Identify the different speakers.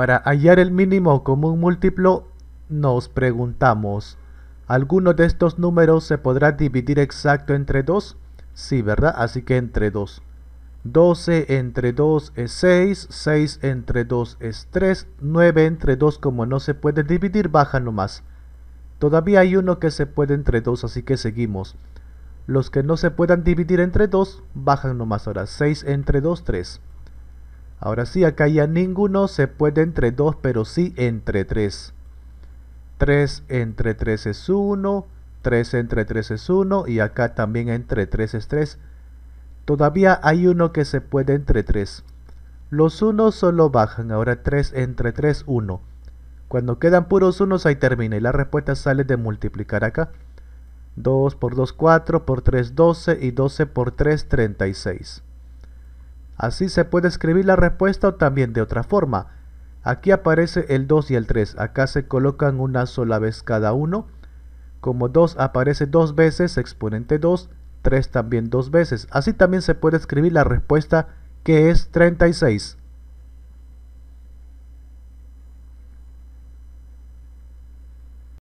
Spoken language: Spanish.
Speaker 1: Para hallar el mínimo común múltiplo, nos preguntamos, ¿alguno de estos números se podrá dividir exacto entre 2? Sí, ¿verdad? Así que entre 2. 12 entre 2 es 6, 6 entre 2 es 3, 9 entre 2 como no se puede dividir, baja nomás. Todavía hay uno que se puede entre 2, así que seguimos. Los que no se puedan dividir entre 2, bajan nomás ahora. 6 entre 2, 3. Ahora sí, acá ya ninguno se puede entre 2, pero sí entre 3. 3 entre 3 es 1, 3 entre 3 es 1 y acá también entre 3 es 3. Todavía hay uno que se puede entre 3. Los unos solo bajan, ahora 3 entre 3, 1. Cuando quedan puros unos ahí termina y la respuesta sale de multiplicar acá. 2 por 2, 4, por 3, 12 y 12 por 3, 36. Así se puede escribir la respuesta o también de otra forma. Aquí aparece el 2 y el 3, acá se colocan una sola vez cada uno. Como 2 aparece dos veces, exponente 2, 3 también dos veces. Así también se puede escribir la respuesta que es 36.